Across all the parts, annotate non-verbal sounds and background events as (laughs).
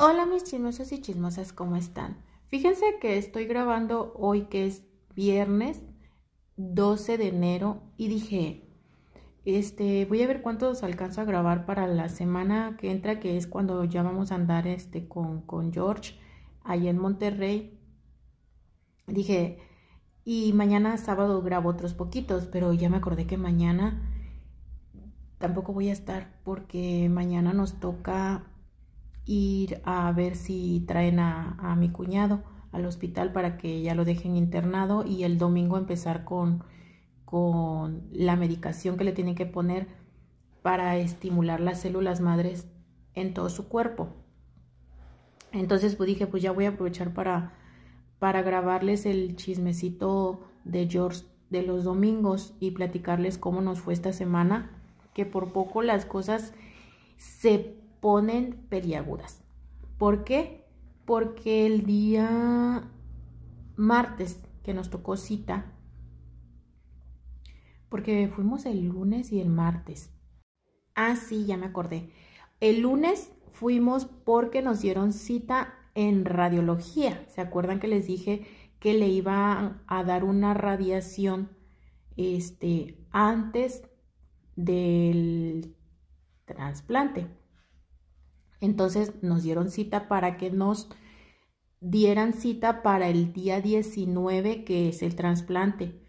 Hola mis chismosos y chismosas, ¿cómo están? Fíjense que estoy grabando hoy que es viernes 12 de enero y dije, este, voy a ver cuántos alcanzo a grabar para la semana que entra, que es cuando ya vamos a andar este con, con George allá en Monterrey. Dije, y mañana sábado grabo otros poquitos, pero ya me acordé que mañana tampoco voy a estar porque mañana nos toca ir a ver si traen a, mi cuñado al hospital para que ya lo dejen internado y el domingo empezar con, con la medicación que le tienen que poner para estimular las células madres en todo su cuerpo. Entonces pues dije, pues ya voy a aprovechar para, para grabarles el chismecito de George de los domingos y platicarles cómo nos fue esta semana, que por poco las cosas se ponen periagudas. ¿Por qué? Porque el día martes que nos tocó cita, porque fuimos el lunes y el martes. Ah, sí, ya me acordé. El lunes fuimos porque nos dieron cita en radiología. ¿Se acuerdan que les dije que le iban a dar una radiación este, antes del trasplante? Entonces nos dieron cita para que nos dieran cita para el día 19, que es el trasplante.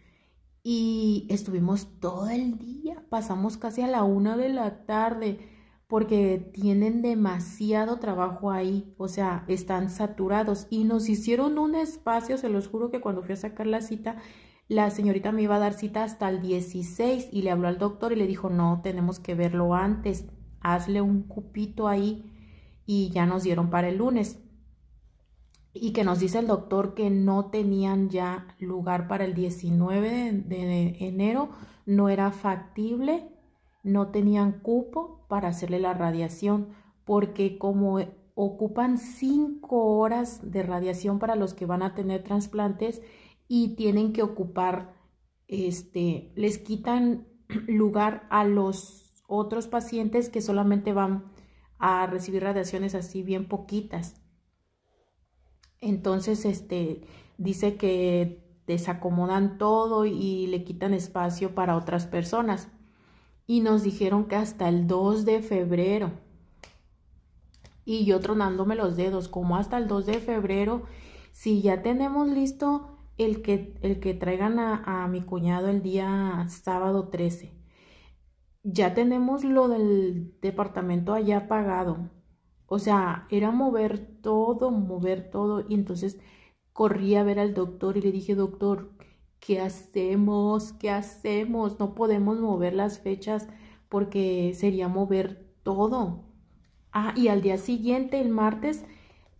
Y estuvimos todo el día, pasamos casi a la una de la tarde, porque tienen demasiado trabajo ahí, o sea, están saturados. Y nos hicieron un espacio, se los juro que cuando fui a sacar la cita, la señorita me iba a dar cita hasta el 16 y le habló al doctor y le dijo, no, tenemos que verlo antes, hazle un cupito ahí y ya nos dieron para el lunes. Y que nos dice el doctor que no tenían ya lugar para el 19 de enero, no era factible, no tenían cupo para hacerle la radiación, porque como ocupan cinco horas de radiación para los que van a tener trasplantes y tienen que ocupar, este, les quitan (clears throat) lugar a los otros pacientes que solamente van a recibir radiaciones así bien poquitas. Entonces, este, dice que desacomodan todo y le quitan espacio para otras personas. Y nos dijeron que hasta el 2 de febrero. Y yo tronándome los dedos, como hasta el 2 de febrero, si ya tenemos listo el que, el que traigan a mi cuñado el día sábado 13 ya tenemos lo del departamento allá pagado. O sea, era mover todo, mover todo. Y entonces corrí a ver al doctor y le dije, doctor, ¿qué hacemos? ¿Qué hacemos? No podemos mover las fechas porque sería mover todo. Ah, y al día siguiente, el martes,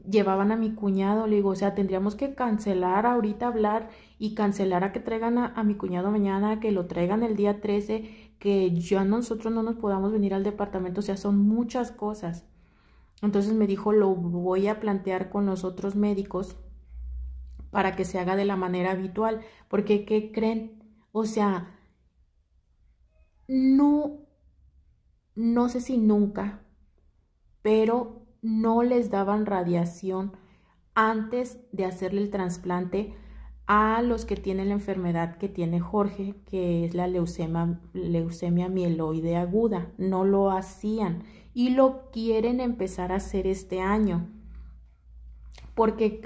llevaban a mi cuñado. Le digo, o sea, tendríamos que cancelar ahorita hablar y cancelar a que traigan a, mi cuñado mañana, que lo traigan el día 13 que ya nosotros no nos podamos venir al departamento, o sea, son muchas cosas. Entonces me dijo, lo voy a plantear con los otros médicos para que se haga de la manera habitual, porque ¿qué creen? O sea, no, no sé si nunca, pero no les daban radiación antes de hacerle el trasplante a los que tienen la enfermedad que tiene Jorge, que es la leucemia, leucemia mieloide aguda. No lo hacían y lo quieren empezar a hacer este año. Porque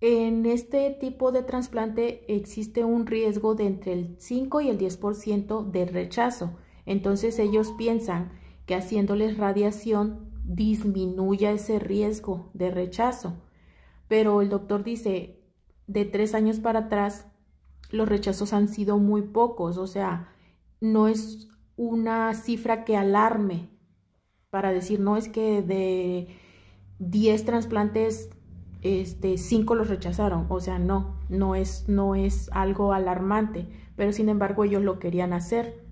en este tipo de trasplante existe un riesgo de entre el 5 y el 10% de rechazo. Entonces ellos piensan que haciéndoles radiación disminuya ese riesgo de rechazo. Pero el doctor dice, de tres años para atrás, los rechazos han sido muy pocos, o sea, no es una cifra que alarme para decir, no es que de 10 trasplantes, este, 5 los rechazaron, o sea, no, no es, no es algo alarmante, pero sin embargo ellos lo querían hacer.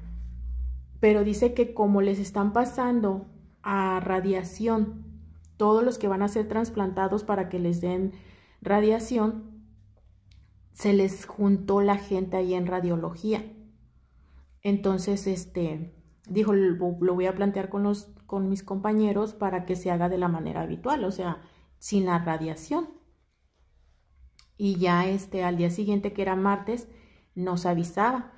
Pero dice que como les están pasando a radiación, todos los que van a ser trasplantados para que les den radiación, se les juntó la gente ahí en radiología. Entonces, este, dijo, lo, voy a plantear con, los, con mis compañeros para que se haga de la manera habitual, o sea, sin la radiación. Y ya este, al día siguiente, que era martes, nos avisaba.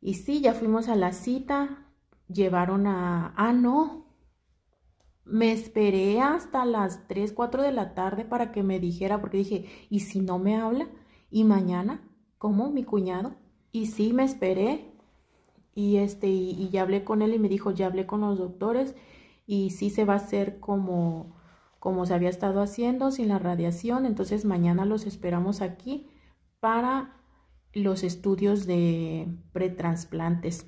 Y sí, ya fuimos a la cita, llevaron a... Ah, no. Me esperé hasta las 3, 4 de la tarde para que me dijera, porque dije, ¿y si no me habla? y mañana, como mi cuñado, y sí me esperé y este y, ya hablé con él y me dijo, ya hablé con los doctores y sí se va a hacer como como se había estado haciendo sin la radiación, entonces mañana los esperamos aquí para los estudios de pretransplantes.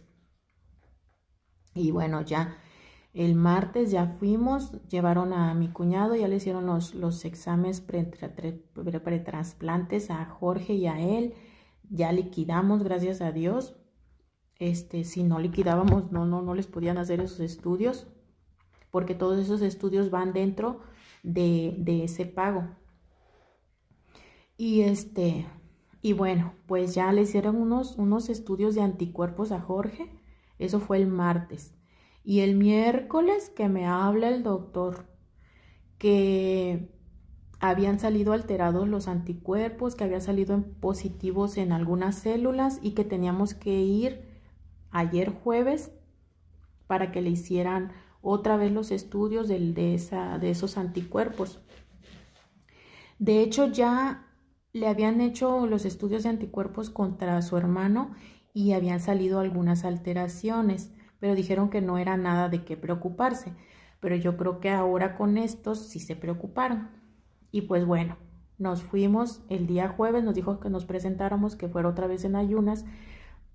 Y bueno, ya el martes ya fuimos, llevaron a mi cuñado, ya le hicieron los, exámenes pretransplantes a Jorge y a él. Ya liquidamos, gracias a Dios. Este, si no liquidábamos, no, no, no les podían hacer esos estudios, porque todos esos estudios van dentro de, de ese pago. Y este, y bueno, pues ya le hicieron unos, unos estudios de anticuerpos a Jorge. Eso fue el martes. Y el miércoles que me habla el doctor que habían salido alterados los anticuerpos, que habían salido en positivos en algunas células y que teníamos que ir ayer jueves para que le hicieran otra vez los estudios de, esa, de esos anticuerpos. De hecho, ya le habían hecho los estudios de anticuerpos contra su hermano y habían salido algunas alteraciones pero dijeron que no era nada de qué preocuparse. Pero yo creo que ahora con estos sí se preocuparon. Y pues bueno, nos fuimos el día jueves, nos dijo que nos presentáramos, que fuera otra vez en ayunas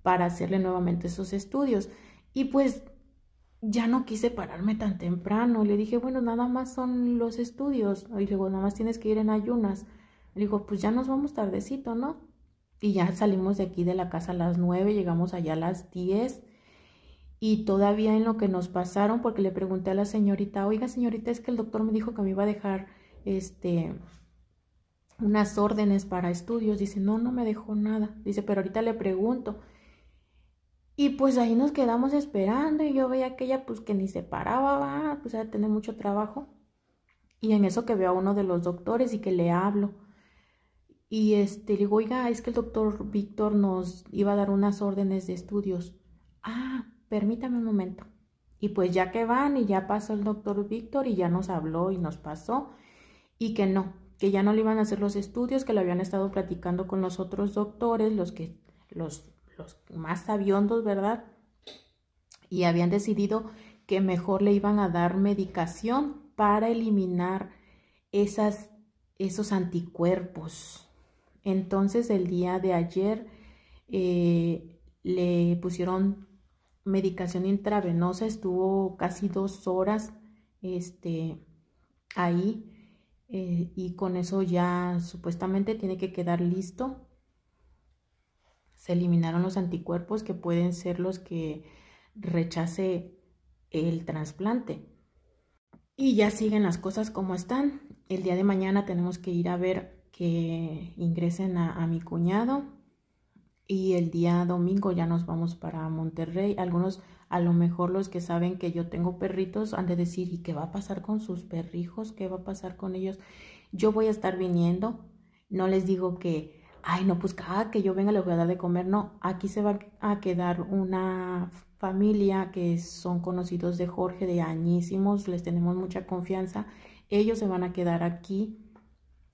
para hacerle nuevamente esos estudios. Y pues ya no quise pararme tan temprano. Le dije, bueno, nada más son los estudios. Y luego, nada más tienes que ir en ayunas. Le digo, pues ya nos vamos tardecito, ¿no? Y ya salimos de aquí de la casa a las nueve, llegamos allá a las diez y todavía en lo que nos pasaron, porque le pregunté a la señorita, oiga señorita, es que el doctor me dijo que me iba a dejar este unas órdenes para estudios. Dice, no, no me dejó nada. Dice, pero ahorita le pregunto. Y pues ahí nos quedamos esperando y yo veía que ella pues que ni se paraba, pues a tener mucho trabajo. Y en eso que veo a uno de los doctores y que le hablo. Y este, le digo, oiga, es que el doctor Víctor nos iba a dar unas órdenes de estudios. Ah, permítame un momento. Y pues ya que van y ya pasó el doctor Víctor y ya nos habló y nos pasó y que no, que ya no le iban a hacer los estudios, que lo habían estado platicando con los otros doctores, los que los, los más sabiondos, ¿verdad? Y habían decidido que mejor le iban a dar medicación para eliminar esas, esos anticuerpos. Entonces el día de ayer eh, le pusieron medicación intravenosa, estuvo casi dos horas este, ahí eh, y con eso ya supuestamente tiene que quedar listo. Se eliminaron los anticuerpos que pueden ser los que rechace el trasplante. Y ya siguen las cosas como están. El día de mañana tenemos que ir a ver que ingresen a mi cuñado y el día domingo ya nos vamos para Monterrey. Algunos, a lo mejor los que saben que yo tengo perritos, han de decir, ¿y qué va a pasar con sus perrijos? ¿Qué va a pasar con ellos? Yo voy a estar viniendo. No les digo que, ay, no, pues que yo venga les voy a dar de comer. No, aquí se va a quedar una familia que son conocidos de Jorge de añísimos, les tenemos mucha confianza. Ellos se van a quedar aquí.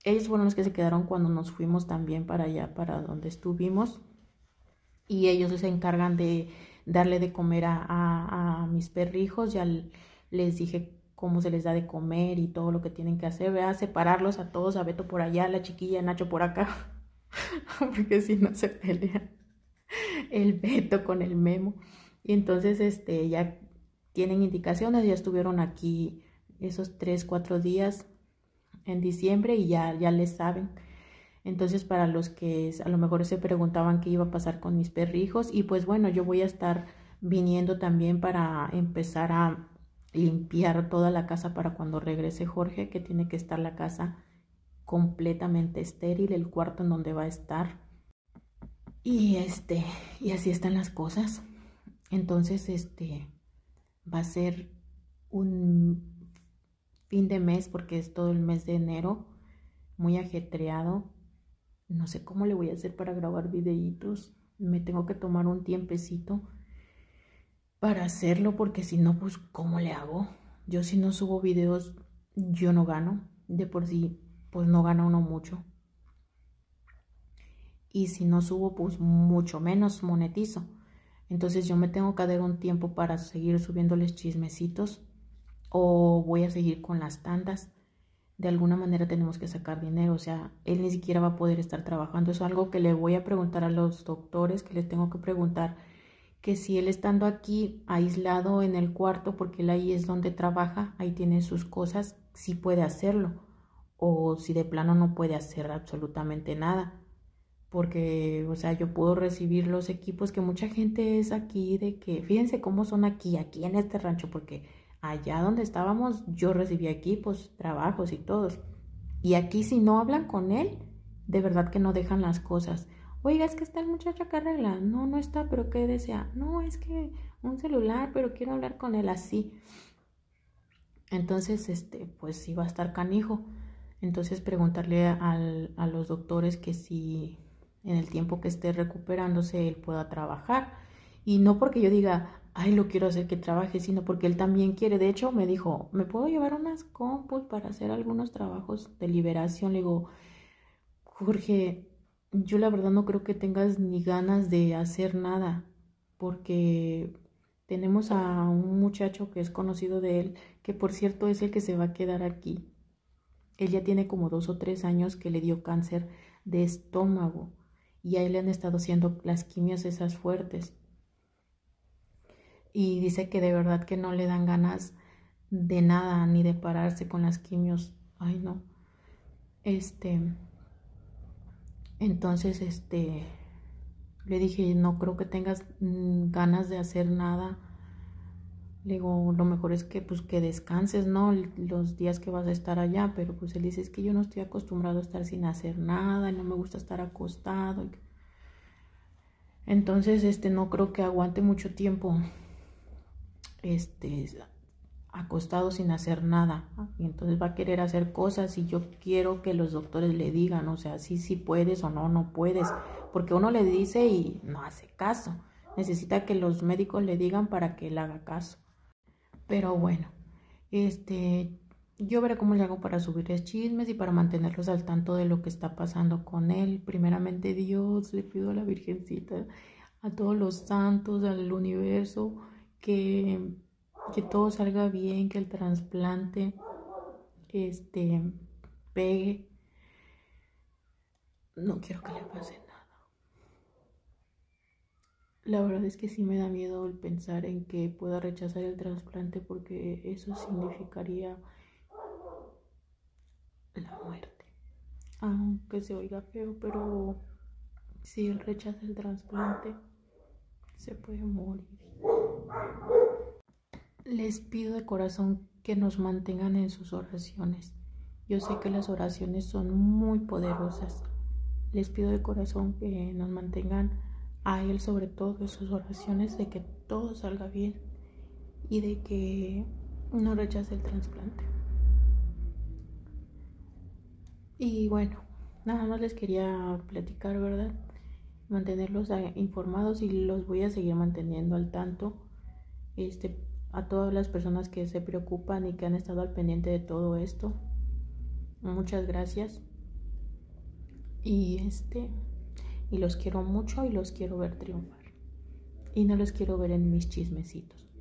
Ellos fueron los que se quedaron cuando nos fuimos también para allá, para donde estuvimos y ellos se encargan de darle de comer a, mis perrijos. Ya les dije cómo se les da de comer y todo lo que tienen que hacer, Vea, Separarlos a todos, a Beto por allá, a la chiquilla, a Nacho por acá, (laughs) porque si no se pelea el Beto con el Memo. Y entonces, este, ya tienen indicaciones, ya estuvieron aquí esos tres, cuatro días en diciembre y ya, ya les saben entonces, para los que a lo mejor se preguntaban qué iba a pasar con mis perrijos, y pues bueno, yo voy a estar viniendo también para empezar a limpiar toda la casa para cuando regrese Jorge, que tiene que estar la casa completamente estéril, el cuarto en donde va a estar. Y este, y así están las cosas. Entonces, este va a ser un fin de mes porque es todo el mes de enero muy ajetreado no sé cómo le voy a hacer para grabar videitos. Me tengo que tomar un tiempecito para hacerlo porque si no, pues ¿cómo le hago? Yo si no subo videos, yo no gano. De por sí, pues no gana uno mucho. Y si no subo, pues mucho menos monetizo. Entonces yo me tengo que dar un tiempo para seguir subiéndoles chismecitos o voy a seguir con las tandas de alguna manera tenemos que sacar dinero, o sea, él ni siquiera va a poder estar trabajando. Es algo que le voy a preguntar a los doctores, que les tengo que preguntar que si él estando aquí aislado en el cuarto, porque él ahí es donde trabaja, ahí tiene sus cosas, si puede hacerlo, o si de plano no puede hacer absolutamente nada. Porque, o sea, yo puedo recibir los equipos que mucha gente es aquí, de que, fíjense cómo son aquí, aquí en este rancho, porque allá donde estábamos yo recibía equipos, trabajos y todos. Y aquí si no hablan con él, de verdad que no dejan las cosas. Oiga, es que está el muchacho que arregla. No, no está, pero ¿qué desea? No, es que un celular, pero quiero hablar con él así. Entonces, este, pues va a estar canijo. Entonces preguntarle a los doctores que si en el tiempo que esté recuperándose él pueda trabajar. Y no porque yo diga, ay, lo quiero hacer que trabaje, sino porque él también quiere. De hecho, me dijo, ¿me puedo llevar unas compus para hacer algunos trabajos de liberación? Le digo, Jorge, yo la verdad no creo que tengas ni ganas de hacer nada, porque tenemos a un muchacho que es conocido de él, que por cierto es el que se va a quedar aquí. Él ya tiene como dos o tres años que le dio cáncer de estómago y ahí le han estado haciendo las quimias esas fuertes y dice que de verdad que no le dan ganas de nada ni de pararse con las quimios. Ay, no. Este entonces este le dije, "No creo que tengas mm, ganas de hacer nada." Le digo, "Lo mejor es que pues que descanses, ¿no? Los días que vas a estar allá." Pero pues él dice, "Es que yo no estoy acostumbrado a estar sin hacer nada, no me gusta estar acostado." Entonces, este no creo que aguante mucho tiempo este, acostado sin hacer nada. Y entonces va a querer hacer cosas y yo quiero que los doctores le digan, o sea, sí, sí puedes o no, no puedes. Porque uno le dice y no hace caso. Necesita que los médicos le digan para que él haga caso. Pero bueno, este, yo veré cómo le hago para subirles chismes y para mantenerlos al tanto de lo que está pasando con él. Primeramente Dios, le pido a la Virgencita, a todos los santos, al universo que, todo salga bien, que el trasplante este, pegue. No quiero que le pase nada. La verdad es que sí me da miedo el pensar en que pueda rechazar el trasplante porque eso significaría la muerte. Aunque se oiga feo, pero si él rechaza el trasplante, se puede morir. Les pido de corazón que nos mantengan en sus oraciones. Yo sé que las oraciones son muy poderosas. Les pido de corazón que nos mantengan a Él sobre todo en sus oraciones de que todo salga bien y de que no rechace el trasplante. Y bueno, nada más les quería platicar, ¿verdad? mantenerlos eh, informados y los voy a seguir manteniendo al tanto este, a todas las personas que se preocupan y que han estado al pendiente de todo esto. Muchas gracias. Y este y los quiero mucho y los quiero ver triunfar. Y no los quiero ver en mis chismecitos.